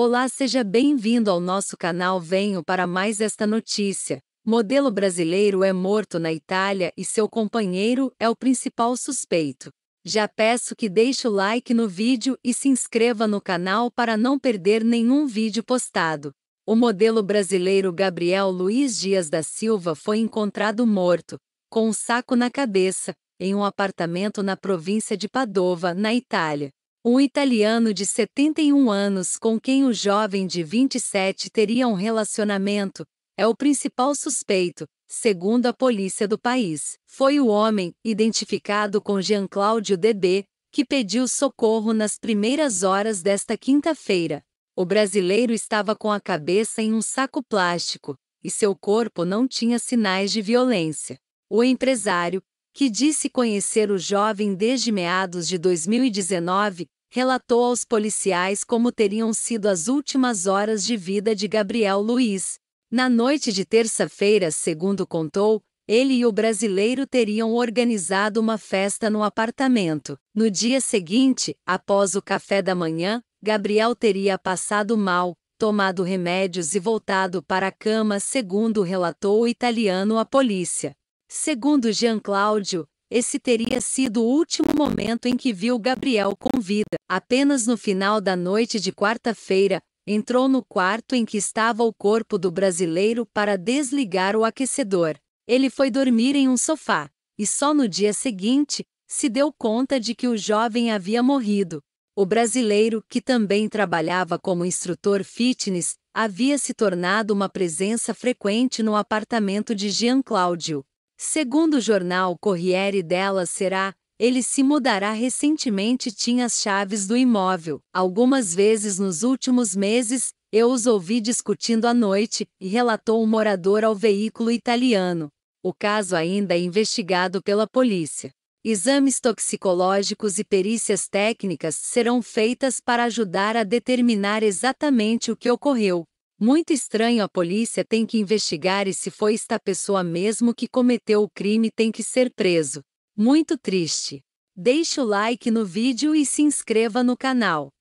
Olá, seja bem-vindo ao nosso canal. Venho para mais esta notícia. Modelo brasileiro é morto na Itália e seu companheiro é o principal suspeito. Já peço que deixe o like no vídeo e se inscreva no canal para não perder nenhum vídeo postado. O modelo brasileiro Gabriel Luiz Dias da Silva foi encontrado morto, com um saco na cabeça, em um apartamento na província de Padova, na Itália um italiano de 71 anos com quem o jovem de 27 teria um relacionamento, é o principal suspeito, segundo a polícia do país. Foi o homem, identificado com Jean Cláudio DB, que pediu socorro nas primeiras horas desta quinta-feira. O brasileiro estava com a cabeça em um saco plástico e seu corpo não tinha sinais de violência. O empresário, que disse conhecer o jovem desde meados de 2019, relatou aos policiais como teriam sido as últimas horas de vida de Gabriel Luiz. Na noite de terça-feira, segundo contou, ele e o brasileiro teriam organizado uma festa no apartamento. No dia seguinte, após o café da manhã, Gabriel teria passado mal, tomado remédios e voltado para a cama, segundo relatou o italiano à polícia. Segundo Jean Cláudio, esse teria sido o último momento em que viu Gabriel com vida. Apenas no final da noite de quarta-feira, entrou no quarto em que estava o corpo do brasileiro para desligar o aquecedor. Ele foi dormir em um sofá, e só no dia seguinte, se deu conta de que o jovem havia morrido. O brasileiro, que também trabalhava como instrutor fitness, havia se tornado uma presença frequente no apartamento de Jean Cláudio. Segundo o jornal Corriere dela será, ele se mudará recentemente tinha as chaves do imóvel. Algumas vezes nos últimos meses, eu os ouvi discutindo à noite, e relatou um morador ao veículo italiano. O caso ainda é investigado pela polícia. Exames toxicológicos e perícias técnicas serão feitas para ajudar a determinar exatamente o que ocorreu. Muito estranho a polícia tem que investigar e se foi esta pessoa mesmo que cometeu o crime tem que ser preso. Muito triste. Deixe o like no vídeo e se inscreva no canal.